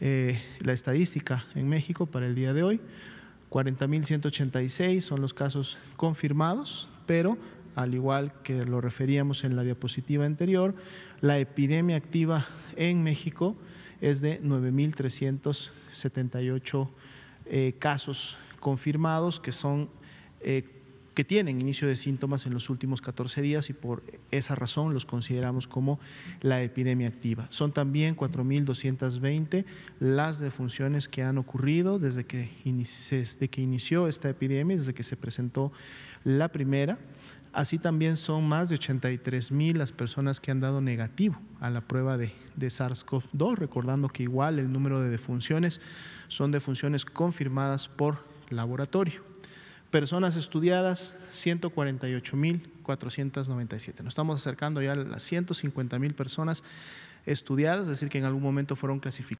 Eh, la estadística en México para el día de hoy. 40.186 son los casos confirmados, pero al igual que lo referíamos en la diapositiva anterior, la epidemia activa en México es de 9.378 eh, casos confirmados, que son eh, que tienen inicio de síntomas en los últimos 14 días y por esa razón los consideramos como la epidemia activa. Son también 4.220 las defunciones que han ocurrido desde que, inició, esta epidemia, desde que se presentó la primera. Así también son más de 83 mil las personas que han dado negativo a la prueba de SARS-CoV-2, recordando que igual el número de defunciones son defunciones confirmadas por laboratorio. Personas estudiadas, 148.497. Nos estamos acercando ya a las 150.000 personas estudiadas, es decir, que en algún momento fueron clasificadas.